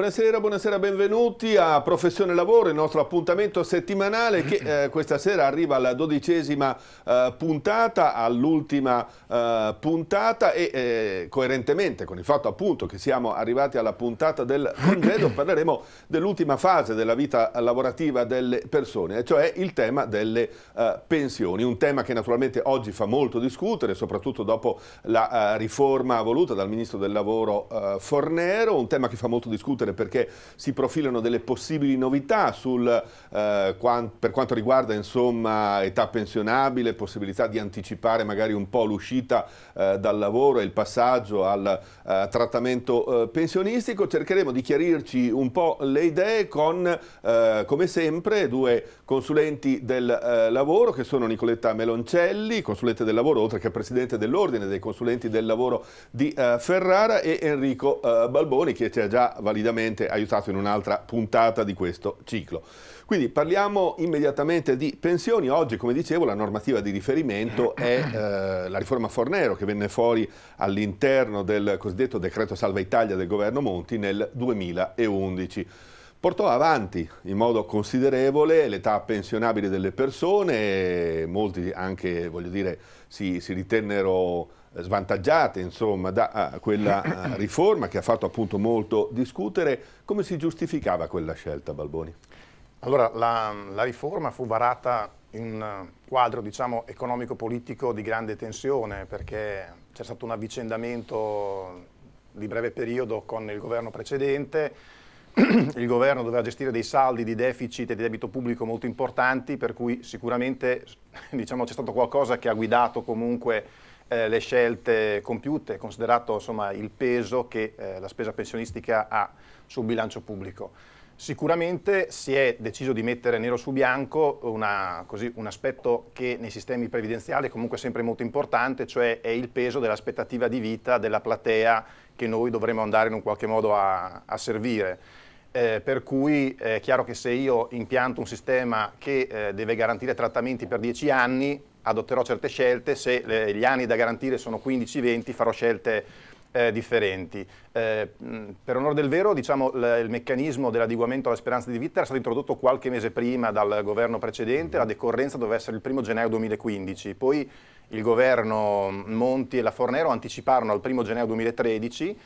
Buonasera, buonasera, benvenuti a Professione Lavoro, il nostro appuntamento settimanale che eh, questa sera arriva alla dodicesima eh, puntata, all'ultima eh, puntata e eh, coerentemente con il fatto appunto che siamo arrivati alla puntata del congedo parleremo dell'ultima fase della vita lavorativa delle persone, cioè il tema delle eh, pensioni, un tema che naturalmente oggi fa molto discutere, soprattutto dopo la eh, riforma voluta dal Ministro del Lavoro Fornero, un tema che fa molto discutere discutere perché si profilano delle possibili novità sul, eh, quant per quanto riguarda insomma, età pensionabile, possibilità di anticipare magari un po' l'uscita eh, dal lavoro e il passaggio al eh, trattamento eh, pensionistico. Cercheremo di chiarirci un po' le idee con, eh, come sempre, due consulenti del eh, lavoro che sono Nicoletta Meloncelli, consulente del lavoro, oltre che presidente dell'Ordine dei consulenti del lavoro di Ferrara e Enrico Balboni che ci ha già validamente gentilmente aiutato in un'altra puntata di questo ciclo. Quindi parliamo immediatamente di pensioni. Oggi, come dicevo, la normativa di riferimento è eh, la riforma Fornero che venne fuori all'interno del cosiddetto decreto Salva Italia del governo Monti nel 2011 portò avanti in modo considerevole l'età pensionabile delle persone, molti anche voglio dire, si, si, ritennero svantaggiate insomma, da quella riforma che ha fatto appunto molto discutere. Come si giustificava quella scelta, Balboni? Allora, la, la riforma fu varata in un eh, quadro diciamo, economico-politico di grande tensione perché c'è stato un avvicendamento di breve periodo con il governo precedente, il governo doveva gestire dei saldi di deficit e di debito pubblico molto importanti per cui sicuramente diciamo, c'è stato qualcosa che ha guidato comunque eh, le scelte compiute, considerato insomma, il peso che eh, la spesa pensionistica ha sul bilancio pubblico. Sicuramente si è deciso di mettere nero su bianco una, così, un aspetto che nei sistemi previdenziali è comunque sempre molto importante, cioè è il peso dell'aspettativa di vita della platea che noi dovremo andare in un qualche modo a, a servire. Eh, per cui eh, è chiaro che se io impianto un sistema che eh, deve garantire trattamenti per dieci anni, adotterò certe scelte, se le, gli anni da garantire sono 15-20 farò scelte eh, differenti. Eh, per onore del vero, diciamo, il meccanismo dell'adeguamento alla speranza di vita era stato introdotto qualche mese prima dal governo precedente, la decorrenza doveva essere il 1 gennaio 2015, poi il governo Monti e la Fornero anticiparono al 1 gennaio 2013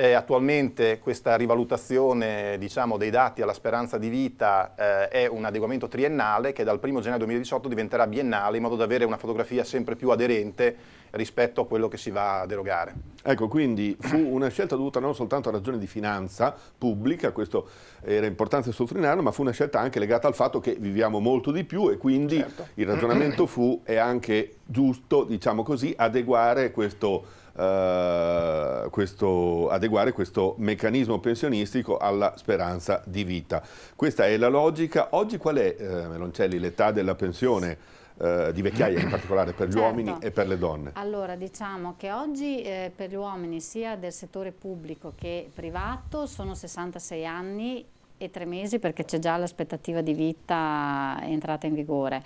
eh, attualmente questa rivalutazione diciamo, dei dati alla speranza di vita eh, è un adeguamento triennale che dal 1 gennaio 2018 diventerà biennale in modo da avere una fotografia sempre più aderente rispetto a quello che si va a derogare. Ecco, quindi fu una scelta dovuta non soltanto a ragioni di finanza pubblica, questo era importante sottolinearlo, ma fu una scelta anche legata al fatto che viviamo molto di più e quindi certo. il ragionamento fu è anche giusto, diciamo così, adeguare questo eh, questo, adeguare questo meccanismo pensionistico alla speranza di vita. Questa è la logica. Oggi qual è, eh, Meloncelli, l'età della pensione? Eh, di vecchiaia in particolare per gli certo. uomini e per le donne? Allora diciamo che oggi eh, per gli uomini sia del settore pubblico che privato sono 66 anni e tre mesi perché c'è già l'aspettativa di vita entrata in vigore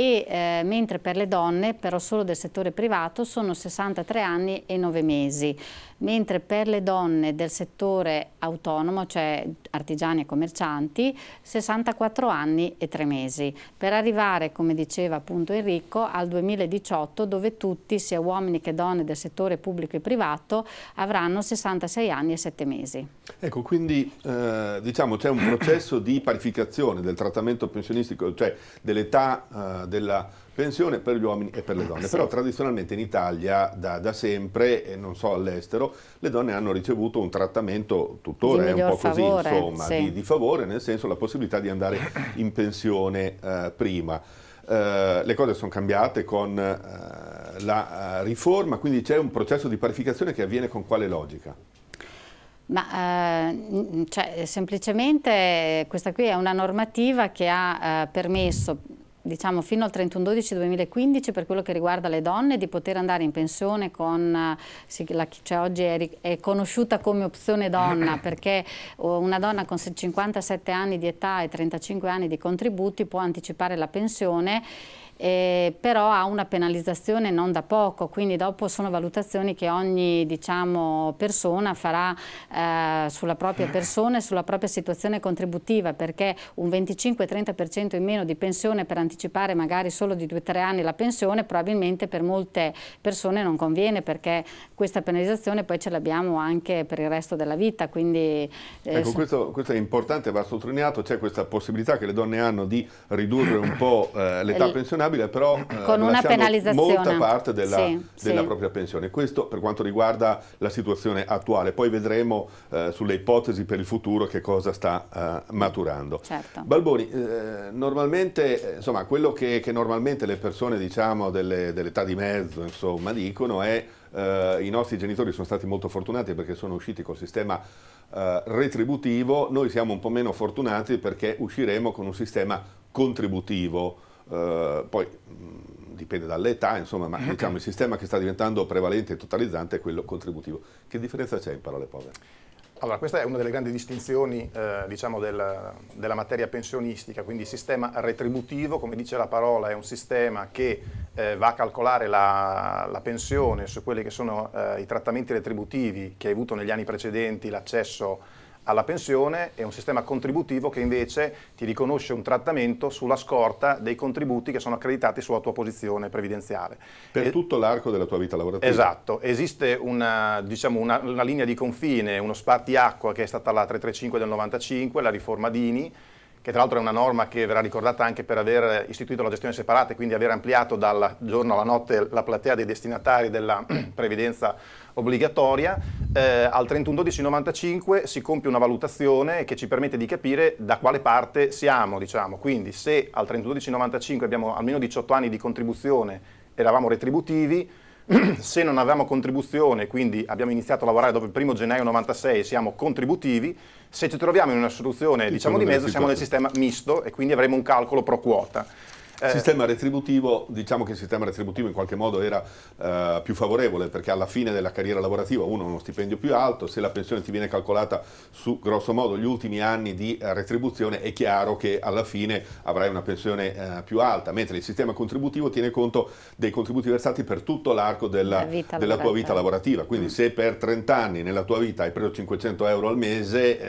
e eh, mentre per le donne, però solo del settore privato, sono 63 anni e 9 mesi, mentre per le donne del settore autonomo, cioè artigiani e commercianti, 64 anni e 3 mesi, per arrivare, come diceva appunto Enrico, al 2018 dove tutti, sia uomini che donne del settore pubblico e privato, avranno 66 anni e 7 mesi. Ecco, quindi eh, diciamo c'è un processo di parificazione del trattamento pensionistico, cioè dell'età eh, della pensione per gli uomini e per le ah, donne. Sì. Però tradizionalmente in Italia da, da sempre, e non so all'estero, le donne hanno ricevuto un trattamento tuttora è un po' così, insomma, sì. di, di, favore, nel senso la possibilità di andare in pensione eh, prima. Eh, le cose sono cambiate con eh, la eh, riforma, quindi c'è un processo di parificazione che avviene con quale logica? Ma eh, cioè, semplicemente questa qui è una normativa che ha eh, permesso diciamo fino al 31-12-2015 per quello che riguarda le donne di poter andare in pensione con, eh, cioè oggi è, è, conosciuta come opzione donna perché eh, una donna con 57 anni di età e 35 anni di contributi può anticipare la pensione eh, però ha una penalizzazione non da poco, quindi dopo sono valutazioni che ogni diciamo, persona farà eh, sulla propria mm. persona e sulla propria situazione contributiva, perché un 25-30% in meno di pensione per anticipare magari solo di 2-3 anni la pensione probabilmente per molte persone non conviene, perché questa penalizzazione poi ce l'abbiamo anche per il resto della vita. Quindi, eh, ecco, questo, questo, è importante, va sottolineato, c'è questa possibilità che le donne hanno di ridurre un po' eh, l'età eh, pensionabile improcrastinabile, però con eh, una penalizzazione molta parte della, sì, della sì. propria pensione. Questo per quanto riguarda la situazione attuale, poi vedremo eh, sulle ipotesi per il futuro che cosa sta eh, maturando. Certo. Balboni, eh, normalmente, eh, insomma, quello che, che, normalmente le persone diciamo, dell'età dell di mezzo insomma, dicono è Uh, I nostri genitori sono stati molto fortunati perché sono usciti col sistema uh, retributivo, noi siamo un po' meno fortunati perché usciremo con un sistema contributivo. Eh, poi mm, dipende dall'età, insomma, ma diciamo, il sistema che sta diventando prevalente e totalizzante è quello contributivo. Che differenza c'è in parole povere? Allora, questa è una delle grandi distinzioni eh, diciamo del, della materia pensionistica, quindi il sistema retributivo, come dice la parola, è un sistema che eh, va a calcolare la, la, pensione su quelli che sono eh, i trattamenti retributivi che hai avuto negli anni precedenti, l'accesso alla pensione e un sistema contributivo che invece ti riconosce un trattamento sulla scorta dei contributi che sono accreditati sulla tua posizione previdenziale. Per e... tutto l'arco della tua vita lavorativa. Esatto, esiste una, diciamo una, una linea di confine, uno spartiacqua che è stata la 335 del 95, la riforma Dini, che tra l'altro è una norma che verrà ricordata anche per aver istituito la gestione separata e quindi aver ampliato dal giorno alla notte la platea dei destinatari della previdenza obbligatoria, eh, al 31-12-95 si compie una valutazione che ci permette di capire da quale parte siamo. Diciamo. Quindi se al 31-12-95 abbiamo almeno 18 anni di contribuzione, eravamo retributivi, se non avevamo contribuzione, quindi abbiamo iniziato a lavorare dopo il primo gennaio 96, siamo contributivi, se ci troviamo in una soluzione diciamo di mezzo siamo nel sistema misto e quindi avremo un calcolo pro quota. Eh. Sistema retributivo, diciamo che il sistema retributivo in qualche modo era eh, più favorevole perché alla fine della carriera lavorativa uno ha uno stipendio più alto, se la pensione ti viene calcolata su grosso modo gli ultimi anni di eh, retribuzione è chiaro che alla fine avrai una pensione eh, più alta, mentre il sistema contributivo tiene conto dei contributi versati per tutto l'arco della, la della tua vita lavorativa, quindi mm. se per 30 anni nella tua vita hai preso 500 euro al mese,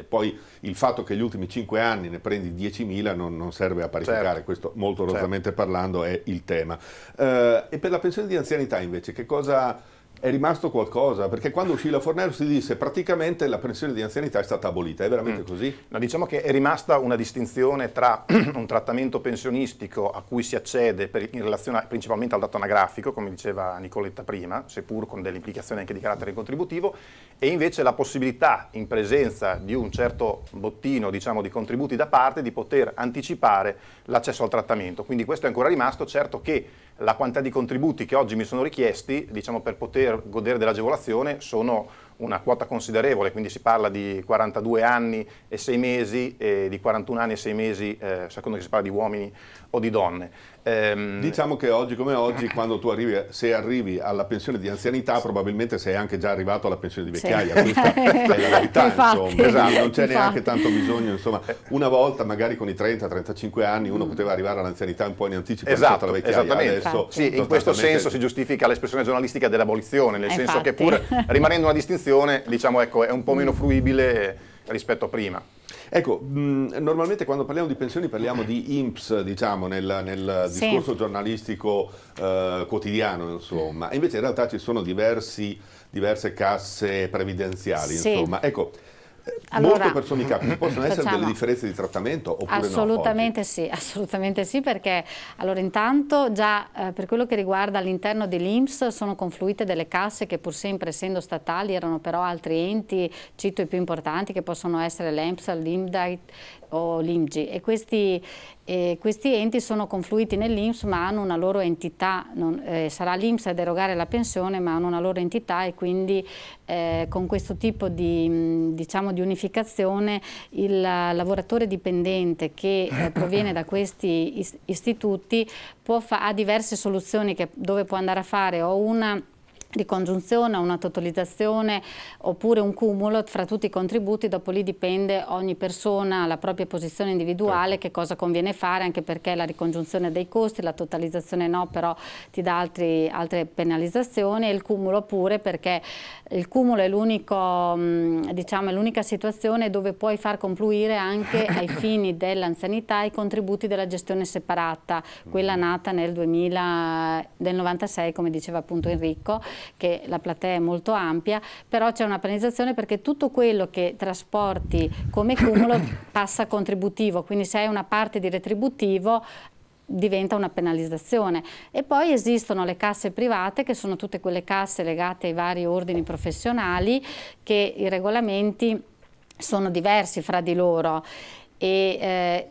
eh, poi il fatto che gli ultimi 5 anni ne prendi 10.000 non, non serve a parificare certo. questo questo molto certo. rosamente certo. parlando è il tema. Eh, e per la pensione di anzianità invece che cosa è rimasto qualcosa, perché quando uscì la Fornero si disse praticamente la pensione di anzianità è stata abolita, è veramente mm. così? No, diciamo che è rimasta una distinzione tra un trattamento pensionistico a cui si accede per, in relazione a, principalmente al dato anagrafico, come diceva Nicoletta prima, seppur con delle implicazioni anche di carattere contributivo, e invece la possibilità in presenza di un certo bottino diciamo, di contributi da parte di poter anticipare l'accesso al trattamento. Quindi questo è ancora rimasto, certo che la quantità di contributi che oggi mi sono richiesti diciamo, per poter godere dell'agevolazione sono una quota considerevole, quindi si parla di 42 anni e 6 mesi e di 41 anni e 6 mesi, eh, secondo che si parla di uomini o di donne. Ehm... Diciamo che oggi come oggi, quando tu arrivi, se arrivi alla pensione di anzianità, probabilmente sei anche già arrivato alla pensione di vecchiaia, sì. questa è la verità, Infatti. Esatto, non c'è Infatti. neanche tanto bisogno, insomma. Eh. Una volta, magari con i 30-35 anni, uno mm. poteva arrivare all'anzianità un po' in anticipo esatto, alla vecchiaia. Adesso, sì, in questo senso si giustifica l'espressione giornalistica dell'abolizione, nel Infatti. Eh, senso che pur rimanendo una distinzione produzione diciamo, ecco, è un po' meno mm. fruibile eh, rispetto a prima. Ecco, mm, normalmente quando parliamo di pensioni parliamo di IMPS, diciamo, nel, nel sì. discorso giornalistico eh, quotidiano, insomma. Invece in realtà ci sono diversi, diverse casse previdenziali, sì. insomma. Ecco, allora, molto personificabili. Ci possono facciamo, essere delle differenze di trattamento oppure assolutamente no? Sì, assolutamente sì, perché allora intanto già eh, per quello che riguarda all'interno dell'Inps sono confluite delle casse che pur sempre essendo statali erano però altri enti, cito i più importanti che possono essere l'EMPS, l'IMDAIT, o l'IMGI e questi, eh, questi, enti sono confluiti nell'IMS ma hanno una loro entità, non, eh, sarà l'IMS a derogare la pensione ma hanno una loro entità e quindi eh, con questo tipo di, mm, diciamo, di, unificazione il lavoratore dipendente che eh, proviene da questi istituti ha diverse soluzioni che, dove può andare a fare o una ricongiunzione, congiunzione, una totalizzazione oppure un cumulo fra tutti i contributi, dopo lì dipende ogni persona la propria posizione individuale, certo. che cosa conviene fare, anche perché la ricongiunzione dei costi, la totalizzazione no, però ti dà altri, altre penalizzazioni e il cumulo pure perché il cumulo è mm, diciamo, l'unica diciamo, situazione dove puoi far confluire anche ai fini dell'anzianità i contributi della gestione separata, quella mm. nata nel 2000, del 96 come diceva appunto Enrico che la platea è molto ampia, però c'è una penalizzazione perché tutto quello che trasporti come cumulo passa contributivo, quindi se hai una parte di retributivo diventa una penalizzazione e poi esistono le casse private che sono tutte quelle casse legate ai vari ordini professionali che i regolamenti sono diversi fra di loro e eh,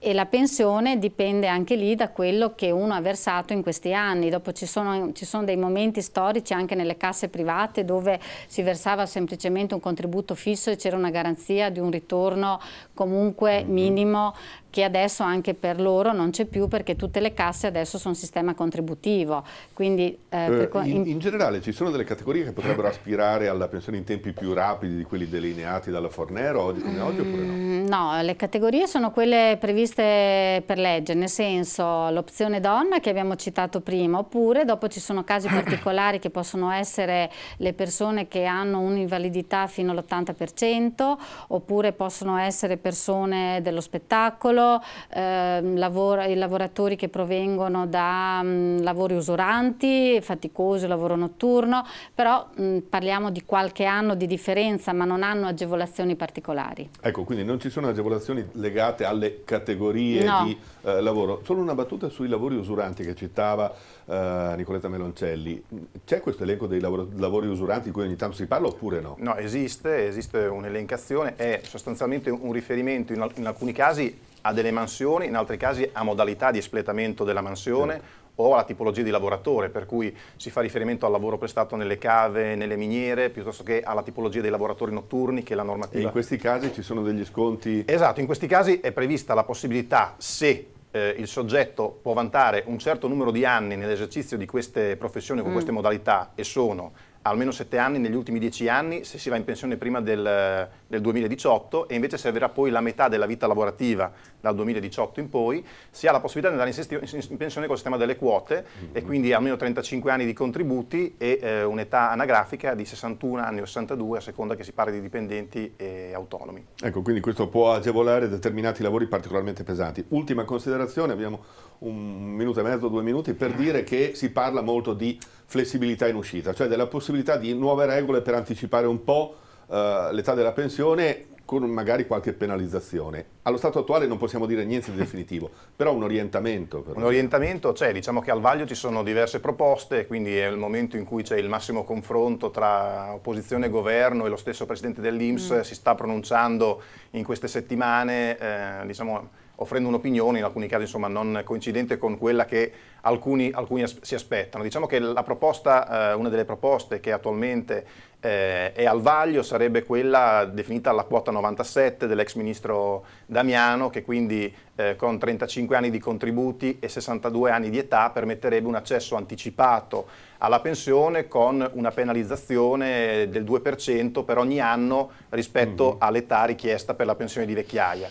e la pensione dipende anche lì da quello che uno ha versato in questi anni. Dopo ci sono, ci sono, dei momenti storici anche nelle casse private dove si versava semplicemente un contributo fisso e c'era una garanzia di un ritorno comunque mhm. minimo che adesso anche per loro non c'è più perché tutte le casse adesso sono sistema contributivo. Quindi, eh, eh, in, in, generale ci sono delle categorie che potrebbero aspirare alla pensione in tempi più rapidi di quelli delineati dalla Fornero oggi come mm, oggi oppure no? Mm, no, le categorie sono quelle previste per legge, nel senso l'opzione donna che abbiamo citato prima, oppure dopo ci sono casi particolari che possono essere le persone che hanno un'invalidità fino all'80%, oppure possono essere persone dello spettacolo, solo eh, lavora, i lavoratori che provengono da mh, mm, lavori usuranti, faticosi, lavoro notturno, però mh, mm, parliamo di qualche anno di differenza ma non hanno agevolazioni particolari. Ecco, quindi non ci sono agevolazioni legate alle categorie no. di eh, lavoro. Solo una battuta sui lavori usuranti che citava eh, Nicoletta Meloncelli. C'è questo elenco dei lavori, lavori usuranti di cui ogni tanto si parla oppure no? No, esiste, esiste un'elencazione, è sostanzialmente un riferimento in, in alcuni casi a delle mansioni, in altri casi a modalità di espletamento della mansione certo. o alla tipologia di lavoratore, per cui si fa riferimento al lavoro prestato nelle cave, nelle miniere, piuttosto che alla tipologia dei lavoratori notturni che la normativa... E in questi casi ci sono degli sconti? Esatto, in questi casi è prevista la possibilità, se eh, il soggetto può vantare un certo numero di anni nell'esercizio di queste professioni con mm. queste modalità e sono almeno 7 anni negli ultimi 10 anni se si va in pensione prima del del 2018 e invece servirà poi la metà della vita lavorativa dal 2018 in poi, si ha la possibilità di andare in, pensione col sistema delle quote mm -hmm. e quindi almeno 35 anni di contributi e eh, un'età anagrafica di 61 anni o 62 a seconda che si parli di dipendenti e autonomi. Ecco, quindi questo può agevolare determinati lavori particolarmente pesanti. Ultima considerazione, abbiamo un minuto e mezzo, due minuti, per dire che si parla molto di flessibilità in uscita, cioè della possibilità di nuove regole per anticipare un po' Eh, l'età della pensione con magari qualche penalizzazione. Allo stato attuale non possiamo dire niente di definitivo, però un orientamento. Per un orientamento c'è, cioè, diciamo che al vaglio ci sono diverse proposte, quindi è il momento in cui c'è il massimo confronto tra opposizione e governo e lo stesso presidente dell'Inps mm. si sta pronunciando in queste settimane, eh, diciamo, offrendo un'opinione, in alcuni casi insomma, non coincidente con quella che alcuni, alcuni as si aspettano. Diciamo che proposta, eh, una delle proposte che attualmente eh, è al vaglio sarebbe quella definita la quota 97 dell'ex ministro Damiano, che quindi eh, con 35 anni di contributi e 62 anni di età permetterebbe un accesso anticipato alla pensione con una penalizzazione del 2% per ogni anno rispetto mm -hmm. all'età richiesta per la pensione di vecchiaia.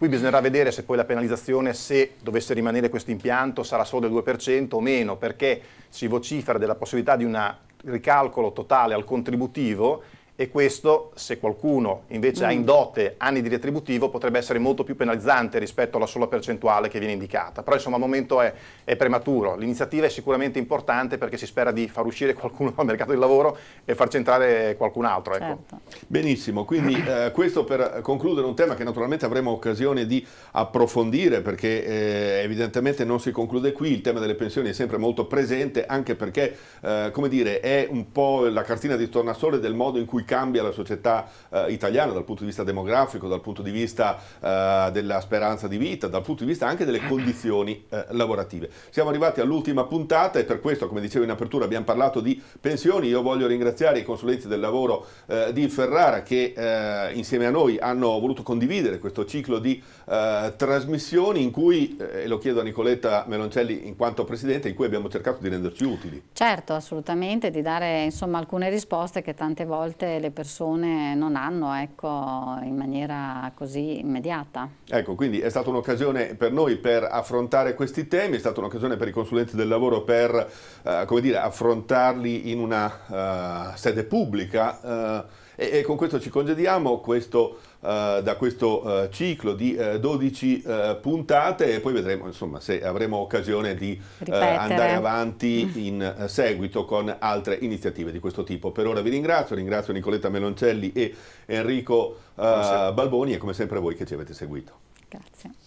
Qui bisognerà vedere se poi la penalizzazione, se dovesse rimanere questo impianto, sarà solo del 2% o meno, perché si vocifera della possibilità di un ricalcolo totale al contributivo e questo, se qualcuno invece mm. ha in dote anni di retributivo, potrebbe essere molto più penalizzante rispetto alla sola percentuale che viene indicata. Però insomma al momento è, è prematuro. L'iniziativa è sicuramente importante perché si spera di far uscire qualcuno dal mercato del lavoro e far centrare qualcun altro. Ecco. Certo. Benissimo, quindi eh, questo per concludere un tema che naturalmente avremo occasione di approfondire perché eh, evidentemente non si conclude qui, il tema delle pensioni è sempre molto presente anche perché eh, come dire, è un po' la cartina di tornasole del modo in cui cambia la società eh, italiana dal punto di vista demografico, dal punto di vista eh, della speranza di vita, dal punto di vista anche delle condizioni eh, lavorative. Siamo arrivati all'ultima puntata e per questo, come dicevo in apertura, abbiamo parlato di pensioni. Io voglio ringraziare i consulenti del lavoro eh, di Ferrara che eh, insieme a noi hanno voluto condividere questo ciclo di eh, trasmissioni in cui, e lo chiedo a Nicoletta Meloncelli in quanto Presidente, in cui abbiamo cercato di renderci utili. Certo, assolutamente, di dare insomma, alcune risposte che tante volte le persone non hanno ecco, in maniera così immediata. Ecco, quindi è stata un'occasione per noi per affrontare questi temi, è stata un'occasione per i consulenti del lavoro per eh, dire, affrontarli in una uh, sede pubblica uh, e, e, con questo ci congediamo. Questo eh, da questo eh, ciclo di 12 eh, eh, puntate e poi vedremo insomma, se avremo occasione di andare avanti in seguito con altre iniziative di questo tipo. Per ora vi ringrazio, ringrazio Nicoletta Meloncelli e Enrico Balboni e come sempre voi che ci avete seguito. Grazie.